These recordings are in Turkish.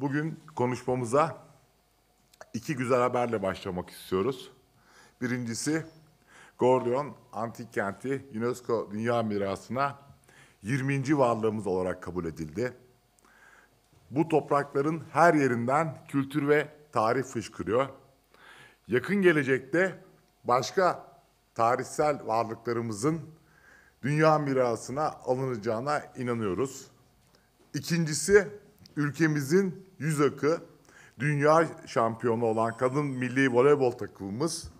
Bugün konuşmamıza iki güzel haberle başlamak istiyoruz. Birincisi Gordion Antik Kenti UNESCO Dünya Mirası'na 20. varlığımız olarak kabul edildi. Bu toprakların her yerinden kültür ve tarih fışkırıyor. Yakın gelecekte başka tarihsel varlıklarımızın dünya mirasına alınacağına inanıyoruz. İkincisi ülkemizin yüz akı dünya şampiyonu olan kadın milli voleybol takımımız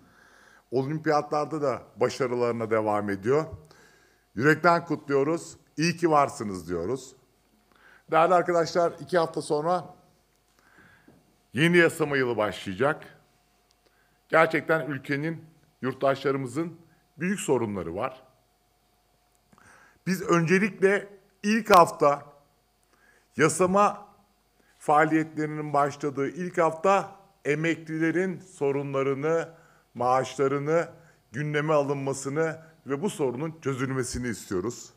olimpiyatlarda da başarılarına devam ediyor. Yürekten kutluyoruz. İyi ki varsınız diyoruz. Değerli arkadaşlar iki hafta sonra yeni yasama yılı başlayacak. Gerçekten ülkenin, yurttaşlarımızın büyük sorunları var. Biz öncelikle ilk hafta yasama faaliyetlerinin başladığı ilk hafta emeklilerin sorunlarını, maaşlarını gündeme alınmasını ve bu sorunun çözülmesini istiyoruz.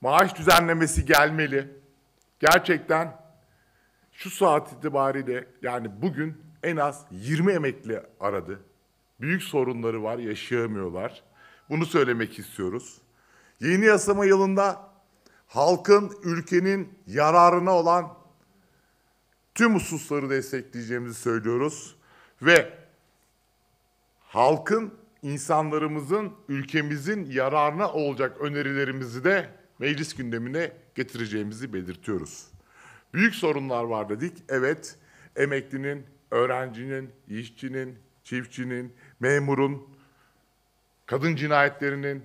Maaş düzenlemesi gelmeli. Gerçekten şu saat itibariyle yani bugün en az 20 emekli aradı. Büyük sorunları var, yaşayamıyorlar. Bunu söylemek istiyoruz. Yeni yasama yılında halkın, ülkenin yararına olan tüm hususları destekleyeceğimizi söylüyoruz ve halkın, insanlarımızın, ülkemizin yararına olacak önerilerimizi de meclis gündemine getireceğimizi belirtiyoruz. Büyük sorunlar var dedik. Evet, emeklinin, öğrencinin, işçinin, çiftçinin, memurun, kadın cinayetlerinin,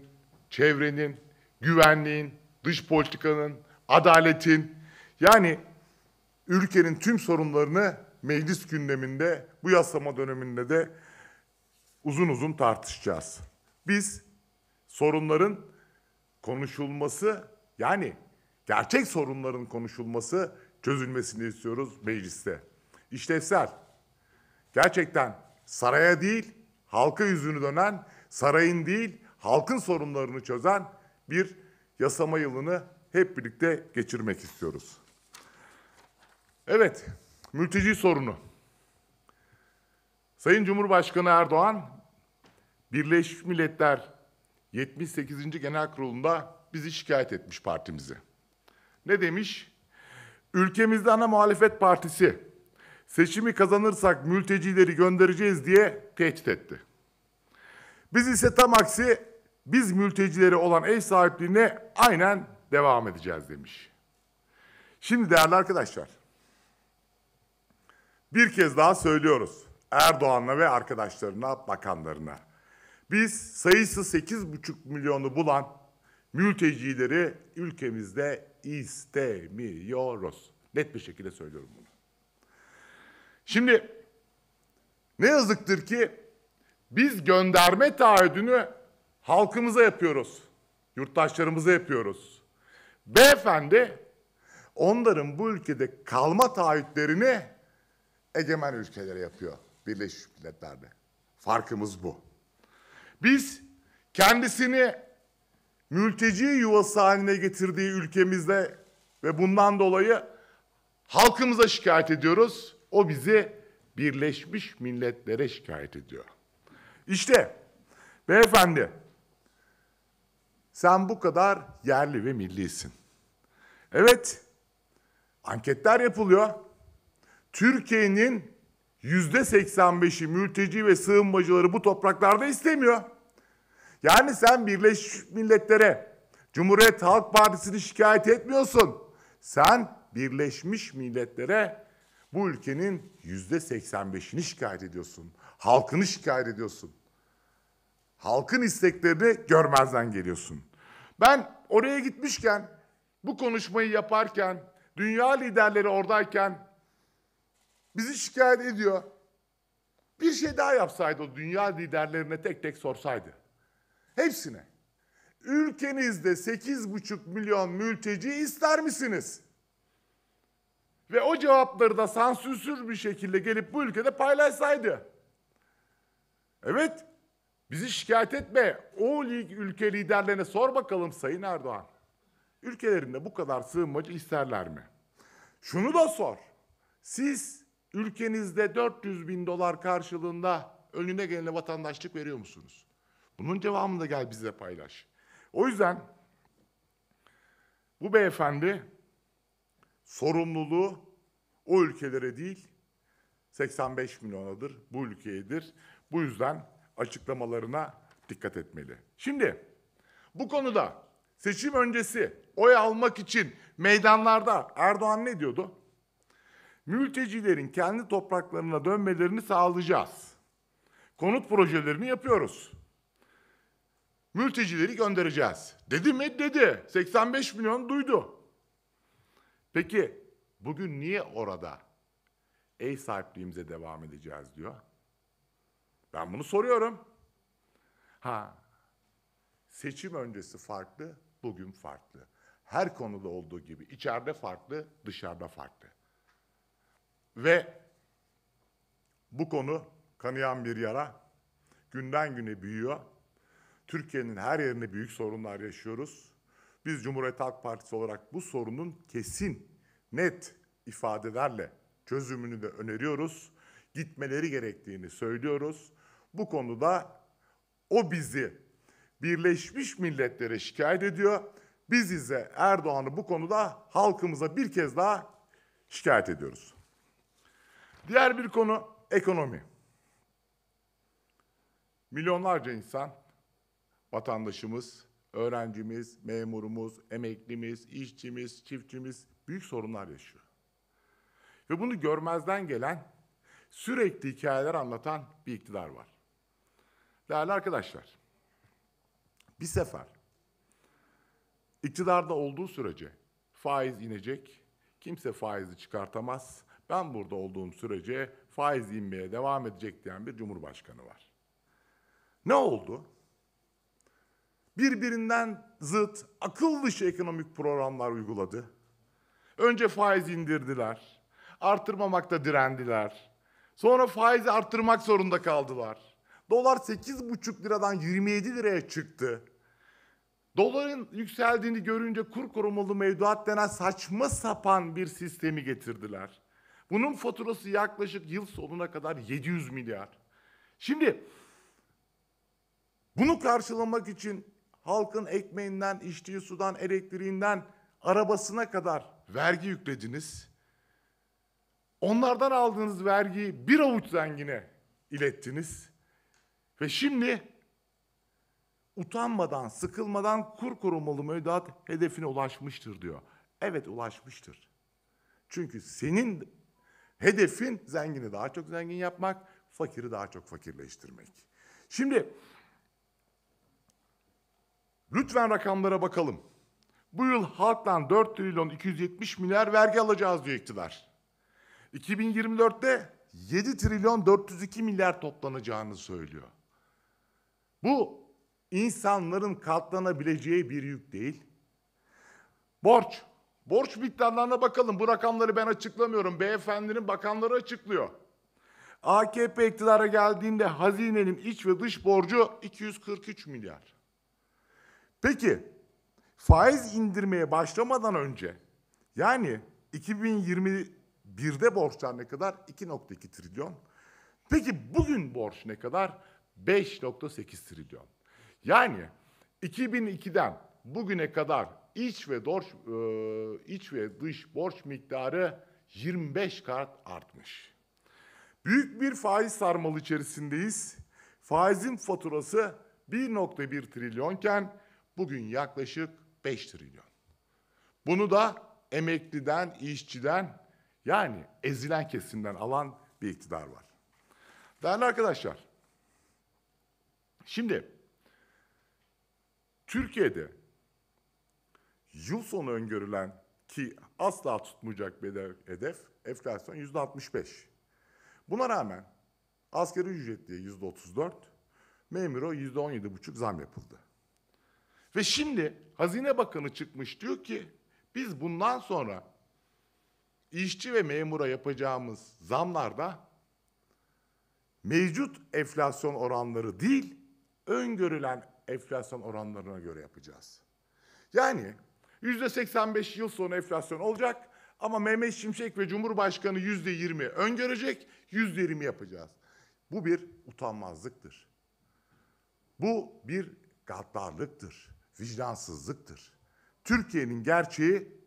çevrenin, güvenliğin, dış politikanın, adaletin yani ülkenin tüm sorunlarını meclis gündeminde bu yasama döneminde de uzun uzun tartışacağız. Biz sorunların konuşulması yani gerçek sorunların konuşulması çözülmesini istiyoruz mecliste. İşlevsel. Gerçekten saraya değil halka yüzünü dönen, sarayın değil halkın sorunlarını çözen bir yasama yılını hep birlikte geçirmek istiyoruz. Evet, mülteci sorunu. Sayın Cumhurbaşkanı Erdoğan, Birleşmiş Milletler 78. Genel Kurulu'nda bizi şikayet etmiş partimizi. Ne demiş? Ülkemizde ana muhalefet partisi seçimi kazanırsak mültecileri göndereceğiz diye tehdit etti. Biz ise tam aksi biz mültecileri olan ev sahipliğine aynen devam edeceğiz demiş. Şimdi değerli arkadaşlar, bir kez daha söylüyoruz. Erdoğan'la ve arkadaşlarına, bakanlarına. Biz sayısı 8,5 milyonu bulan mültecileri ülkemizde istemiyoruz. Net bir şekilde söylüyorum bunu. Şimdi ne yazıktır ki biz gönderme taahhüdünü halkımıza yapıyoruz. Yurttaşlarımıza yapıyoruz. Beyefendi onların bu ülkede kalma taahhütlerini egemen ülkelere yapıyor Birleşmiş Milletler'de. Farkımız bu. Biz kendisini mülteci yuvası haline getirdiği ülkemizde ve bundan dolayı halkımıza şikayet ediyoruz. O bizi Birleşmiş Milletler'e şikayet ediyor. İşte beyefendi sen bu kadar yerli ve millisin. Evet, anketler yapılıyor. Türkiye'nin yüzde %85'i mülteci ve sığınmacıları bu topraklarda istemiyor. Yani sen Birleşmiş Milletler'e Cumhuriyet Halk Partisi'ni şikayet etmiyorsun. Sen Birleşmiş Milletler'e bu ülkenin yüzde %85'ini şikayet ediyorsun. Halkını şikayet ediyorsun. Halkın isteklerini görmezden geliyorsun. Ben oraya gitmişken, bu konuşmayı yaparken, dünya liderleri oradayken Bizi şikayet ediyor. Bir şey daha yapsaydı o dünya liderlerine tek tek sorsaydı. Hepsine. Ülkenizde 8,5 milyon mülteci ister misiniz? Ve o cevapları da sansürsüz bir şekilde gelip bu ülkede paylaşsaydı. Evet, bizi şikayet etme. O ülke liderlerine sor bakalım Sayın Erdoğan. Ülkelerinde bu kadar sığınmacı isterler mi? Şunu da sor. Siz ülkenizde 400 bin dolar karşılığında önüne gelene vatandaşlık veriyor musunuz? Bunun cevabını da gel bize paylaş. O yüzden bu beyefendi sorumluluğu o ülkelere değil 85 milyonadır bu ülkeyedir. Bu yüzden açıklamalarına dikkat etmeli. Şimdi bu konuda seçim öncesi oy almak için meydanlarda Erdoğan ne diyordu? mültecilerin kendi topraklarına dönmelerini sağlayacağız. Konut projelerini yapıyoruz. Mültecileri göndereceğiz. Dedi mi? Dedi. 85 milyon duydu. Peki bugün niye orada ev sahipliğimize devam edeceğiz diyor. Ben bunu soruyorum. Ha. Seçim öncesi farklı, bugün farklı. Her konuda olduğu gibi içeride farklı, dışarıda farklı. Ve bu konu kanayan bir yara günden güne büyüyor. Türkiye'nin her yerinde büyük sorunlar yaşıyoruz. Biz Cumhuriyet Halk Partisi olarak bu sorunun kesin, net ifadelerle çözümünü de öneriyoruz. Gitmeleri gerektiğini söylüyoruz. Bu konuda o bizi Birleşmiş Milletler'e şikayet ediyor. Biz ise Erdoğan'ı bu konuda halkımıza bir kez daha şikayet ediyoruz. Diğer bir konu ekonomi. Milyonlarca insan, vatandaşımız, öğrencimiz, memurumuz, emeklimiz, işçimiz, çiftçimiz büyük sorunlar yaşıyor. Ve bunu görmezden gelen, sürekli hikayeler anlatan bir iktidar var. Değerli arkadaşlar, bir sefer iktidarda olduğu sürece faiz inecek, kimse faizi çıkartamaz, ben burada olduğum sürece faiz inmeye devam edecek diyen bir cumhurbaşkanı var. Ne oldu? Birbirinden zıt, akıl dışı ekonomik programlar uyguladı. Önce faiz indirdiler. Artırmamakta direndiler. Sonra faizi artırmak zorunda kaldılar. Dolar 8,5 liradan 27 liraya çıktı. Doların yükseldiğini görünce kur korumalı mevduat denen saçma sapan bir sistemi getirdiler. Bunun faturası yaklaşık yıl sonuna kadar 700 milyar. Şimdi bunu karşılamak için halkın ekmeğinden, içtiği sudan, elektriğinden, arabasına kadar vergi yüklediniz. Onlardan aldığınız vergiyi bir avuç zengine ilettiniz. Ve şimdi utanmadan, sıkılmadan kur korumalı müedat hedefine ulaşmıştır diyor. Evet ulaşmıştır. Çünkü senin Hedefin zengini daha çok zengin yapmak, fakiri daha çok fakirleştirmek. Şimdi lütfen rakamlara bakalım. Bu yıl halktan 4 trilyon 270 milyar vergi alacağız diyor iktidar. 2024'te 7 trilyon 402 milyar toplanacağını söylüyor. Bu insanların katlanabileceği bir yük değil. Borç Borç miktarlarına bakalım. Bu rakamları ben açıklamıyorum. Beyefendinin bakanları açıklıyor. AKP iktidara geldiğinde hazinenin iç ve dış borcu 243 milyar. Peki faiz indirmeye başlamadan önce yani 2021'de borçlar ne kadar? 2.2 trilyon. Peki bugün borç ne kadar? 5.8 trilyon. Yani 2002'den bugüne kadar iç ve borç e, iç ve dış borç miktarı 25 kat artmış. Büyük bir faiz sarmalı içerisindeyiz. Faizin faturası 1.1 trilyonken bugün yaklaşık 5 trilyon. Bunu da emekliden, işçiden yani ezilen kesimden alan bir iktidar var. Değerli arkadaşlar, şimdi Türkiye'de yıl sonu öngörülen ki asla tutmayacak bir hedef enflasyon yüzde 65. Buna rağmen askeri ücretliye yüzde 34, memura yüzde 17 buçuk zam yapıldı. Ve şimdi Hazine Bakanı çıkmış diyor ki biz bundan sonra işçi ve memura yapacağımız zamlarda mevcut enflasyon oranları değil öngörülen enflasyon oranlarına göre yapacağız. Yani %85 yıl sonra enflasyon olacak ama Mehmet Şimşek ve Cumhurbaşkanı %20 öngörecek, %20 yapacağız. Bu bir utanmazlıktır. Bu bir gaddarlıktır, vicdansızlıktır. Türkiye'nin gerçeği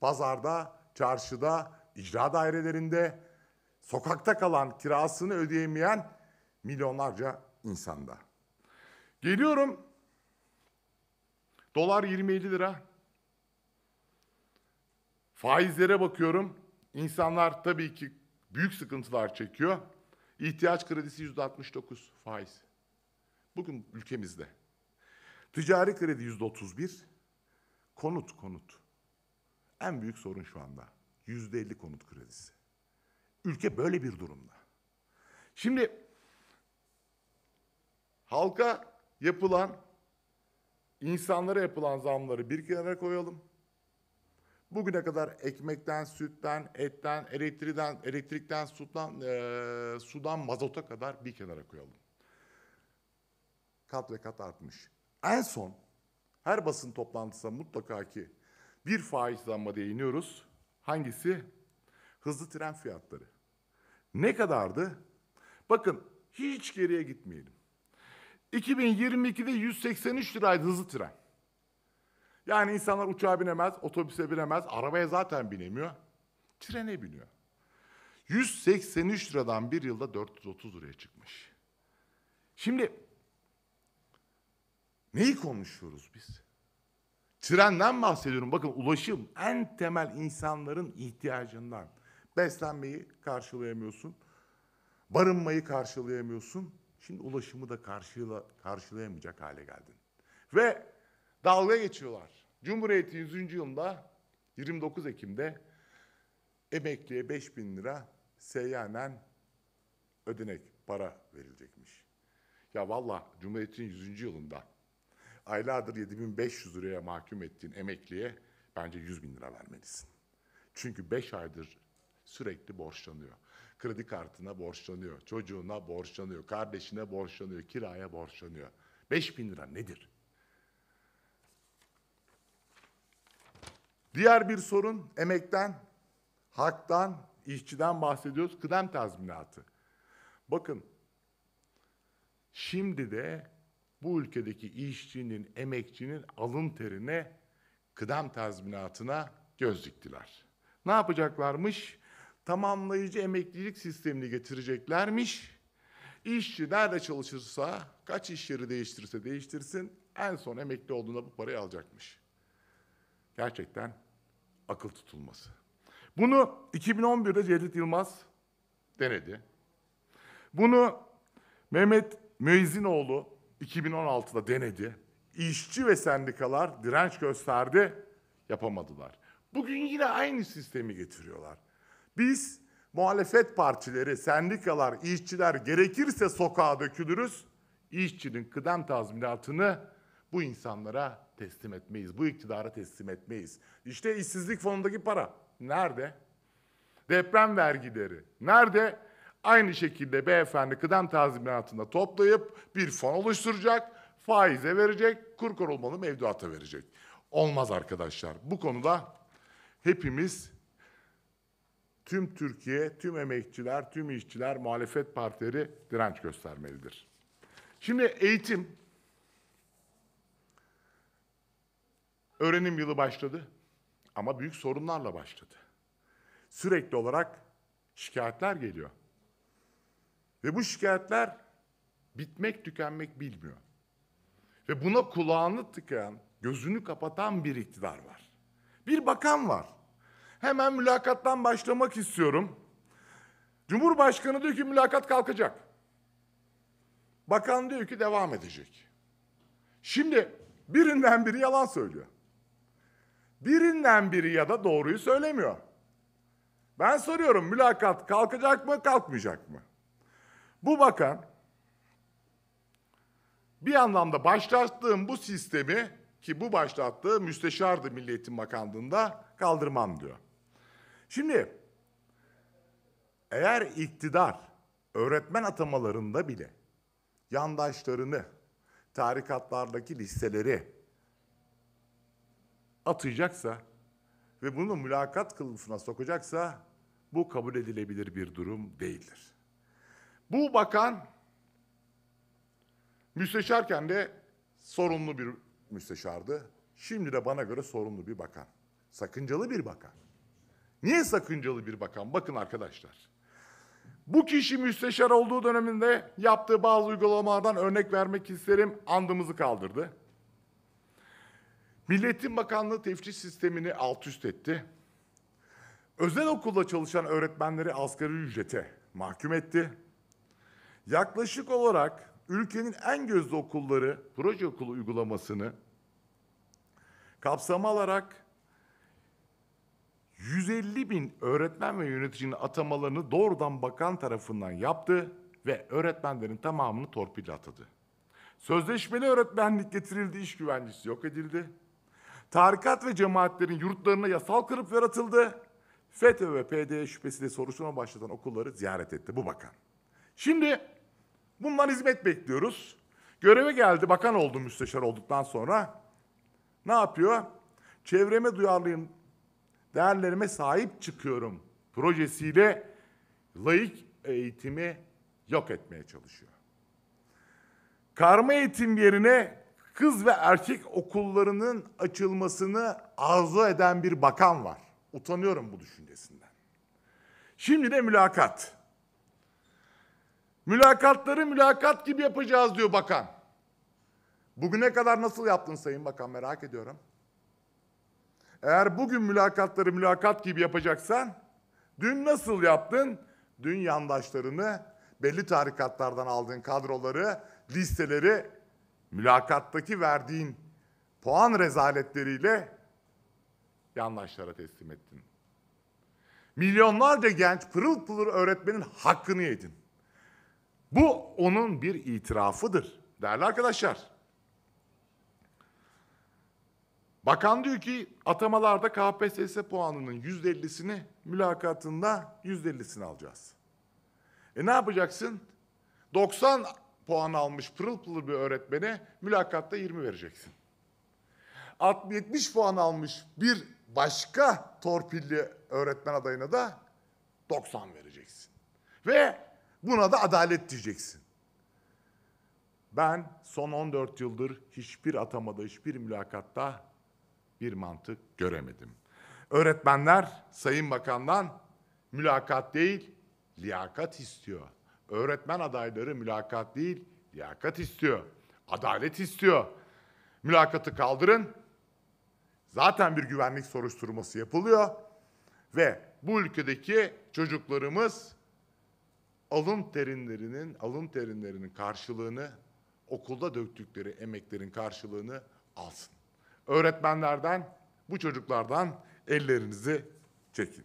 pazarda, çarşıda, icra dairelerinde, sokakta kalan kirasını ödeyemeyen milyonlarca insanda. Geliyorum. Dolar 27 lira. Faizlere bakıyorum. İnsanlar tabii ki büyük sıkıntılar çekiyor. İhtiyaç kredisi yüzde 69 faiz. Bugün ülkemizde. Ticari kredi yüzde 31. Konut, konut. En büyük sorun şu anda. Yüzde 50 konut kredisi. Ülke böyle bir durumda. Şimdi halka yapılan, insanlara yapılan zamları bir kenara koyalım. Bugüne kadar ekmekten, sütten, etten, elektriden, elektrikten, sudan, e, sudan mazota kadar bir kenara koyalım. Kat ve kat artmış. En son her basın toplantısında mutlaka ki bir faiz zamma değiniyoruz. Hangisi? Hızlı tren fiyatları. Ne kadardı? Bakın hiç geriye gitmeyelim. 2022'de 183 liraydı hızlı tren. Yani insanlar uçağa binemez, otobüse binemez, arabaya zaten binemiyor. Trene biniyor. 183 liradan bir yılda 430 liraya çıkmış. Şimdi neyi konuşuyoruz biz? Trenden bahsediyorum. Bakın ulaşım en temel insanların ihtiyacından. Beslenmeyi karşılayamıyorsun. Barınmayı karşılayamıyorsun. Şimdi ulaşımı da karşıla, karşılayamayacak hale geldin. Ve dalga geçiyorlar. Cumhuriyet'in 100. yılında 29 Ekim'de emekliye 5 bin lira seyyanen ödenek para verilecekmiş. Ya valla Cumhuriyet'in 100. yılında aylardır 7500 liraya mahkum ettiğin emekliye bence 100 bin lira vermelisin. Çünkü 5 aydır sürekli borçlanıyor. Kredi kartına borçlanıyor, çocuğuna borçlanıyor, kardeşine borçlanıyor, kiraya borçlanıyor. 5 bin lira nedir? Diğer bir sorun emekten, haktan, işçiden bahsediyoruz. Kıdem tazminatı. Bakın şimdi de bu ülkedeki işçinin, emekçinin alın terine kıdem tazminatına göz diktiler. Ne yapacaklarmış? Tamamlayıcı emeklilik sistemini getireceklermiş. İşçi nerede çalışırsa, kaç iş yeri değiştirirse değiştirsin, en son emekli olduğunda bu parayı alacakmış. Gerçekten akıl tutulması. Bunu 2011'de Cevdet Yılmaz denedi. Bunu Mehmet Müezzinoğlu 2016'da denedi. İşçi ve sendikalar direnç gösterdi, yapamadılar. Bugün yine aynı sistemi getiriyorlar. Biz muhalefet partileri, sendikalar, işçiler gerekirse sokağa dökülürüz. İşçinin kıdem tazminatını bu insanlara teslim etmeyiz. Bu iktidara teslim etmeyiz. İşte işsizlik fonundaki para nerede? Deprem vergileri nerede? Aynı şekilde beyefendi kıdem tazminatında toplayıp bir fon oluşturacak, faize verecek, kur korulmalı mevduata verecek. Olmaz arkadaşlar. Bu konuda hepimiz tüm Türkiye, tüm emekçiler, tüm işçiler, muhalefet partileri direnç göstermelidir. Şimdi eğitim Öğrenim yılı başladı ama büyük sorunlarla başladı. Sürekli olarak şikayetler geliyor. Ve bu şikayetler bitmek tükenmek bilmiyor. Ve buna kulağını tıkayan, gözünü kapatan bir iktidar var. Bir bakan var. Hemen mülakattan başlamak istiyorum. Cumhurbaşkanı diyor ki mülakat kalkacak. Bakan diyor ki devam edecek. Şimdi birinden biri yalan söylüyor. Birinden biri ya da doğruyu söylemiyor. Ben soruyorum mülakat kalkacak mı kalkmayacak mı? Bu bakan bir anlamda başlattığım bu sistemi ki bu başlattığı müsteşardı Milli Eğitim Bakanlığı'nda kaldırmam diyor. Şimdi eğer iktidar öğretmen atamalarında bile yandaşlarını, tarikatlardaki listeleri, atayacaksa ve bunu mülakat kılısına sokacaksa bu kabul edilebilir bir durum değildir. Bu bakan müsteşarken de sorumlu bir müsteşardı. Şimdi de bana göre sorumlu bir bakan. Sakıncalı bir bakan. Niye sakıncalı bir bakan? Bakın arkadaşlar. Bu kişi müsteşar olduğu döneminde yaptığı bazı uygulamalardan örnek vermek isterim. Andımızı kaldırdı. Milliyetin Bakanlığı teftiş sistemini alt üst etti. Özel okulda çalışan öğretmenleri asgari ücrete mahkum etti. Yaklaşık olarak ülkenin en gözde okulları proje okulu uygulamasını kapsama alarak 150 bin öğretmen ve yöneticinin atamalarını doğrudan bakan tarafından yaptı ve öğretmenlerin tamamını torpille atadı. Sözleşmeli öğretmenlik getirildi, iş güvencesi yok edildi. Tarikat ve cemaatlerin yurtlarına yasal kırıp yaratıldı. FETÖ ve PD e şüphesiyle soruşturma başlatan okulları ziyaret etti bu bakan. Şimdi bundan hizmet bekliyoruz. Göreve geldi, bakan oldu müsteşar olduktan sonra. Ne yapıyor? Çevreme duyarlıyım, değerlerime sahip çıkıyorum projesiyle layık eğitimi yok etmeye çalışıyor. Karma eğitim yerine kız ve erkek okullarının açılmasını arzu eden bir bakan var. Utanıyorum bu düşüncesinden. Şimdi de mülakat. Mülakatları mülakat gibi yapacağız diyor bakan. Bugüne kadar nasıl yaptın Sayın Bakan merak ediyorum. Eğer bugün mülakatları mülakat gibi yapacaksan, dün nasıl yaptın? Dün yandaşlarını, belli tarikatlardan aldığın kadroları, listeleri mülakattaki verdiğin puan rezaletleriyle yandaşlara teslim ettin. Milyonlarca genç pırıl pırıl öğretmenin hakkını yedin. Bu onun bir itirafıdır değerli arkadaşlar. Bakan diyor ki atamalarda KPSS puanının yüzde ellisini mülakatında yüzde ellisini alacağız. E ne yapacaksın? 90 puan almış pırıl pırıl bir öğretmene mülakatta 20 vereceksin. 70 puan almış bir başka torpilli öğretmen adayına da 90 vereceksin. Ve buna da adalet diyeceksin. Ben son 14 yıldır hiçbir atamada, hiçbir mülakatta bir mantık göremedim. Öğretmenler Sayın Bakan'dan mülakat değil, liyakat istiyor. Öğretmen adayları mülakat değil, liyakat istiyor. Adalet istiyor. Mülakatı kaldırın. Zaten bir güvenlik soruşturması yapılıyor ve bu ülkedeki çocuklarımız alın terinlerinin, alın terinlerinin karşılığını okulda döktükleri emeklerin karşılığını alsın. Öğretmenlerden, bu çocuklardan ellerinizi çekin.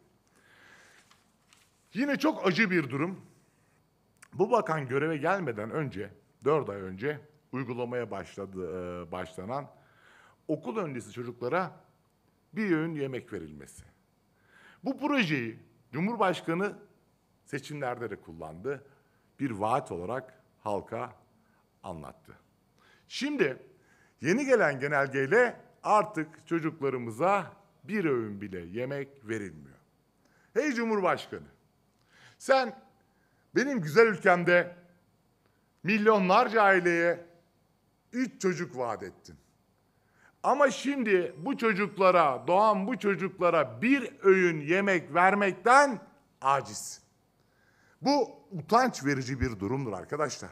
Yine çok acı bir durum. Bu bakan göreve gelmeden önce, 4 ay önce uygulamaya başladı, e, başlanan okul öncesi çocuklara bir öğün yemek verilmesi. Bu projeyi Cumhurbaşkanı seçimlerde de kullandı. Bir vaat olarak halka anlattı. Şimdi yeni gelen genelgeyle artık çocuklarımıza bir öğün bile yemek verilmiyor. Hey Cumhurbaşkanı, sen benim güzel ülkemde milyonlarca aileye üç çocuk vaat ettin. Ama şimdi bu çocuklara, doğan bu çocuklara bir öğün yemek vermekten aciz. Bu utanç verici bir durumdur arkadaşlar.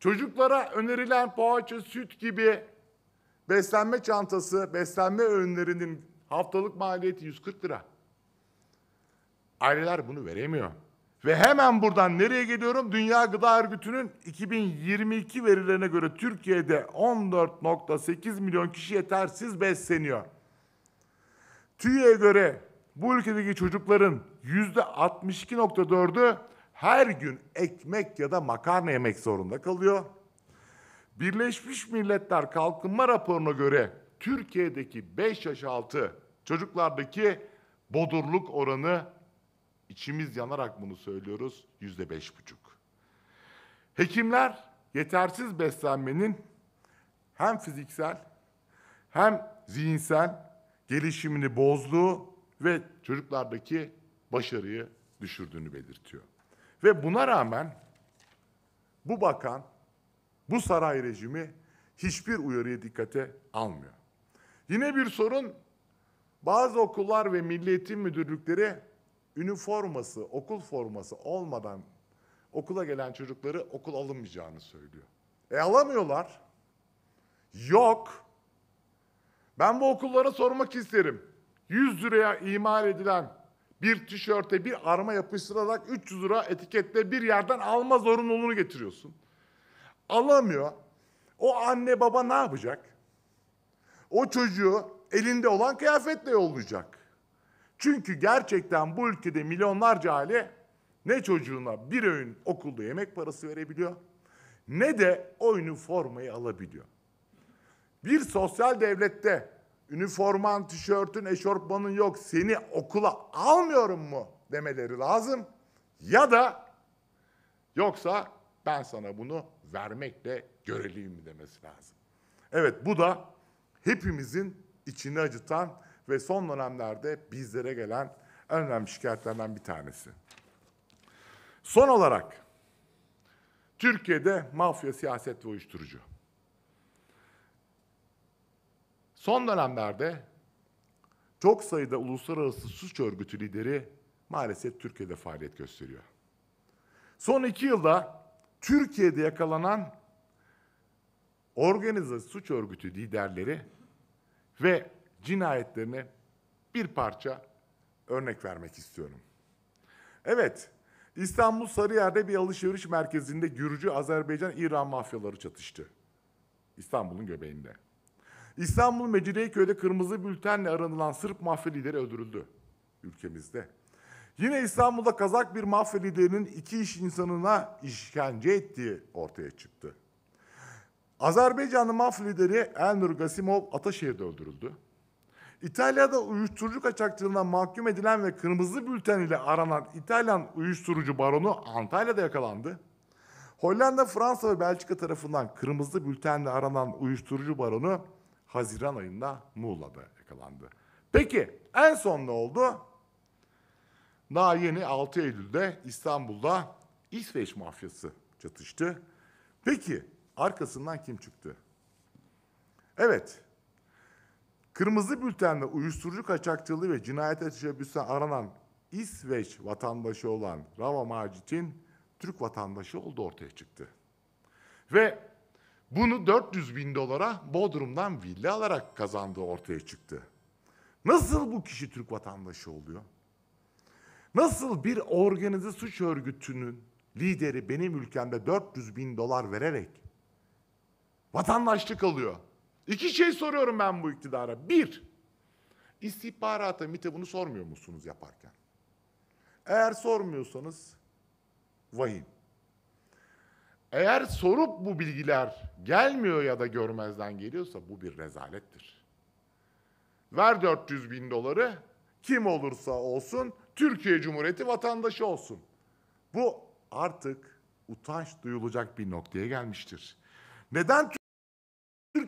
Çocuklara önerilen poğaça, süt gibi beslenme çantası, beslenme öğünlerinin haftalık maliyeti 140 lira. Aileler bunu veremiyor. Ve hemen buradan nereye geliyorum? Dünya Gıda Örgütü'nün 2022 verilerine göre Türkiye'de 14.8 milyon kişi yetersiz besleniyor. TÜİ'ye göre bu ülkedeki çocukların yüzde %62.4'ü her gün ekmek ya da makarna yemek zorunda kalıyor. Birleşmiş Milletler Kalkınma Raporu'na göre Türkiye'deki 5 yaş altı çocuklardaki bodurluk oranı İçimiz yanarak bunu söylüyoruz, yüzde beş buçuk. Hekimler yetersiz beslenmenin hem fiziksel hem zihinsel gelişimini bozduğu ve çocuklardaki başarıyı düşürdüğünü belirtiyor. Ve buna rağmen bu bakan, bu saray rejimi hiçbir uyarıya dikkate almıyor. Yine bir sorun, bazı okullar ve milli eğitim müdürlükleri üniforması, okul forması olmadan okula gelen çocukları okul alınmayacağını söylüyor. E alamıyorlar. Yok. Ben bu okullara sormak isterim. 100 liraya imal edilen bir tişörte bir arma yapıştırarak 300 lira etikette bir yerden alma zorunluluğunu getiriyorsun. Alamıyor. O anne baba ne yapacak? O çocuğu elinde olan kıyafetle yollayacak. Çünkü gerçekten bu ülkede milyonlarca aile ne çocuğuna bir öğün okulda yemek parası verebiliyor ne de o üniformayı alabiliyor. Bir sosyal devlette üniforman, tişörtün, eşortmanın yok seni okula almıyorum mu demeleri lazım. Ya da yoksa ben sana bunu vermekle görevliyim mi demesi lazım. Evet bu da hepimizin içini acıtan ve son dönemlerde bizlere gelen en önemli şikayetlerden bir tanesi. Son olarak Türkiye'de mafya, siyaset ve uyuşturucu. Son dönemlerde çok sayıda uluslararası suç örgütü lideri maalesef Türkiye'de faaliyet gösteriyor. Son iki yılda Türkiye'de yakalanan organize suç örgütü liderleri ve cinayetlerine bir parça örnek vermek istiyorum. Evet, İstanbul Sarıyer'de bir alışveriş merkezinde Gürcü, Azerbaycan, İran mafyaları çatıştı. İstanbul'un göbeğinde. İstanbul Mecidiyeköy'de kırmızı bültenle aranılan Sırp mafya lideri öldürüldü ülkemizde. Yine İstanbul'da Kazak bir mafya liderinin iki iş insanına işkence ettiği ortaya çıktı. Azerbaycanlı mafya lideri Elnur Gasimov Ataşehir'de öldürüldü. İtalya'da uyuşturucu kaçakçılığına mahkum edilen ve kırmızı bülten ile aranan İtalyan uyuşturucu baronu Antalya'da yakalandı. Hollanda, Fransa ve Belçika tarafından kırmızı bültenle aranan uyuşturucu baronu Haziran ayında Muğla'da yakalandı. Peki en son ne oldu? Daha yeni 6 Eylül'de İstanbul'da İsveç mafyası çatıştı. Peki arkasından kim çıktı? Evet, Kırmızı bültenle uyuşturucu kaçakçılığı ve cinayete teşebbüse aranan İsveç vatandaşı olan Rava Macit'in Türk vatandaşı olduğu ortaya çıktı. Ve bunu 400 bin dolara Bodrum'dan villa alarak kazandığı ortaya çıktı. Nasıl bu kişi Türk vatandaşı oluyor? Nasıl bir organize suç örgütünün lideri benim ülkemde 400 bin dolar vererek vatandaşlık alıyor? İki şey soruyorum ben bu iktidara. Bir, istihbarata MIT'e bunu sormuyor musunuz yaparken? Eğer sormuyorsanız vahim. Eğer sorup bu bilgiler gelmiyor ya da görmezden geliyorsa bu bir rezalettir. Ver 400 bin doları kim olursa olsun Türkiye Cumhuriyeti vatandaşı olsun. Bu artık utanç duyulacak bir noktaya gelmiştir. Neden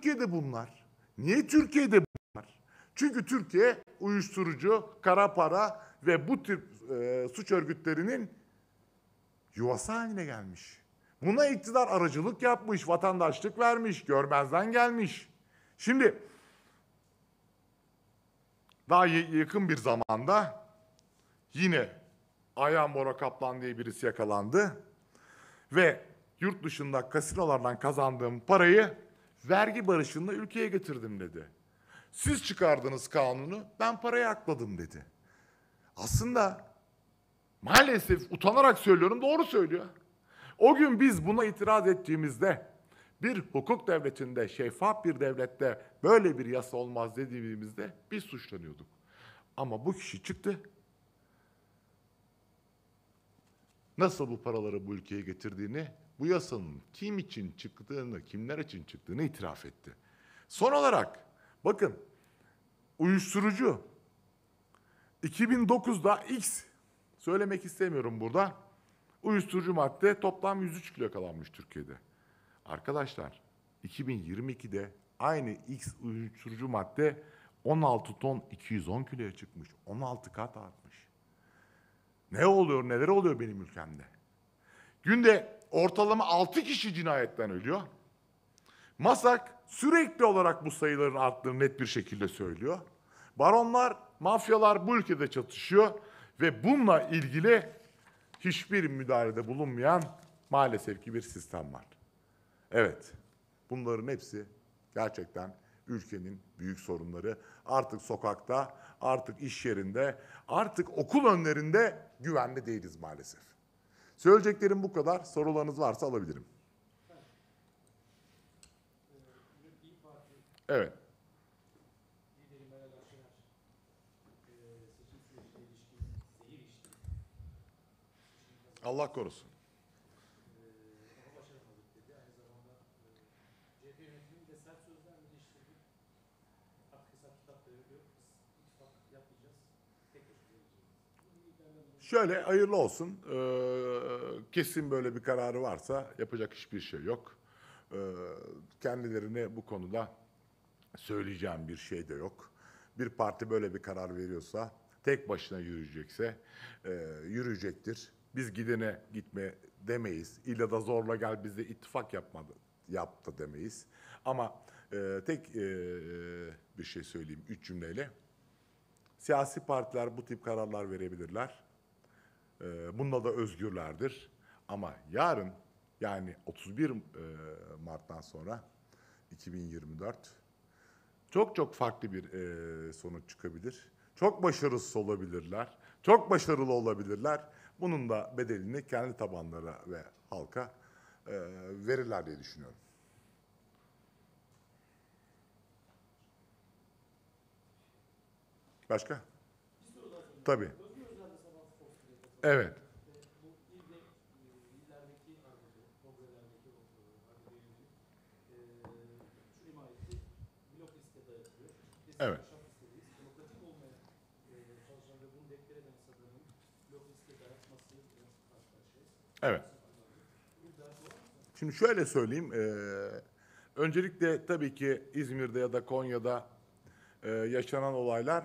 Türkiye'de bunlar? Niye Türkiye'de bunlar? Çünkü Türkiye uyuşturucu, kara para ve bu tip e, suç örgütlerinin yuvası haline gelmiş. Buna iktidar aracılık yapmış, vatandaşlık vermiş, görmezden gelmiş. Şimdi daha yakın bir zamanda yine Ayhan Bora Kaplan diye birisi yakalandı ve yurt dışında kasinolardan kazandığım parayı vergi barışını ülkeye getirdim dedi. Siz çıkardınız kanunu, ben parayı akladım dedi. Aslında maalesef utanarak söylüyorum doğru söylüyor. O gün biz buna itiraz ettiğimizde bir hukuk devletinde, şeffaf bir devlette böyle bir yasa olmaz dediğimizde biz suçlanıyorduk. Ama bu kişi çıktı. Nasıl bu paraları bu ülkeye getirdiğini bu yasanın kim için çıktığını, kimler için çıktığını itiraf etti. Son olarak bakın uyuşturucu 2009'da X söylemek istemiyorum burada. Uyuşturucu madde toplam 103 kilo kalanmış Türkiye'de. Arkadaşlar 2022'de aynı X uyuşturucu madde 16 ton 210 kiloya çıkmış. 16 kat artmış. Ne oluyor, neler oluyor benim ülkemde? Günde ortalama 6 kişi cinayetten ölüyor. Masak sürekli olarak bu sayıların arttığını net bir şekilde söylüyor. Baronlar, mafyalar bu ülkede çatışıyor ve bununla ilgili hiçbir müdahalede bulunmayan maalesef ki bir sistem var. Evet, bunların hepsi gerçekten ülkenin büyük sorunları. Artık sokakta, artık iş yerinde, artık okul önlerinde güvenli değiliz maalesef. Söyleyeceklerim bu kadar. Sorularınız varsa alabilirim. Evet. Allah korusun. Şöyle hayırlı olsun. E, kesin böyle bir kararı varsa yapacak hiçbir şey yok. Ee, kendilerine bu konuda söyleyeceğim bir şey de yok. Bir parti böyle bir karar veriyorsa, tek başına yürüyecekse e, yürüyecektir. Biz gidene gitme demeyiz. İlla da zorla gel bizle ittifak yapmadı, yaptı demeyiz. Ama e, tek e, bir şey söyleyeyim üç cümleyle. Siyasi partiler bu tip kararlar verebilirler. E, da özgürlerdir. Ama yarın yani 31 e, Mart'tan sonra 2024 çok çok farklı bir e, sonuç çıkabilir. Çok başarısız olabilirler. Çok başarılı olabilirler. Bunun da bedelini kendi tabanlara ve halka e, verirler diye düşünüyorum. Başka? Tabii. Evet. Evet. Evet. Şimdi şöyle söyleyeyim. E, öncelikle tabii ki İzmir'de ya da Konya'da e, yaşanan olaylar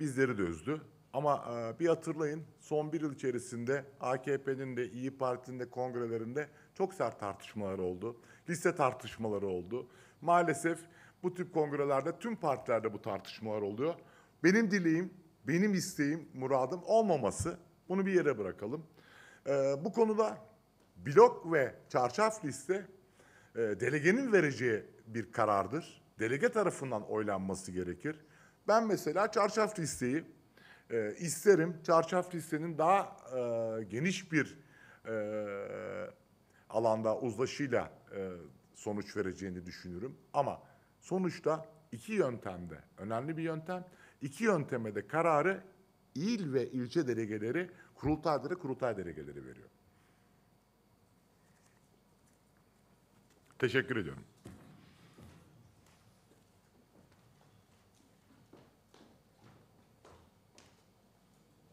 bizleri de üzdü. Ama e, bir hatırlayın son bir yıl içerisinde AKP'nin de İyi Parti'nin de kongrelerinde çok sert tartışmalar oldu. Liste tartışmaları oldu. Maalesef bu tip kongrelerde tüm partilerde bu tartışmalar oluyor. Benim dileğim, benim isteğim, muradım olmaması. Bunu bir yere bırakalım. E, bu konuda blok ve çarşaf liste e, delegenin vereceği bir karardır. Delege tarafından oylanması gerekir. Ben mesela çarşaf listeyi e, isterim. Çarşaf listenin daha e, geniş bir e, alanda uzlaşıyla e, sonuç vereceğini düşünürüm. Ama sonuçta iki yöntemde, önemli bir yöntem, iki yönteme de kararı il ve ilçe delegeleri, kurultayları, kurultay delegeleri veriyor. Teşekkür ediyorum.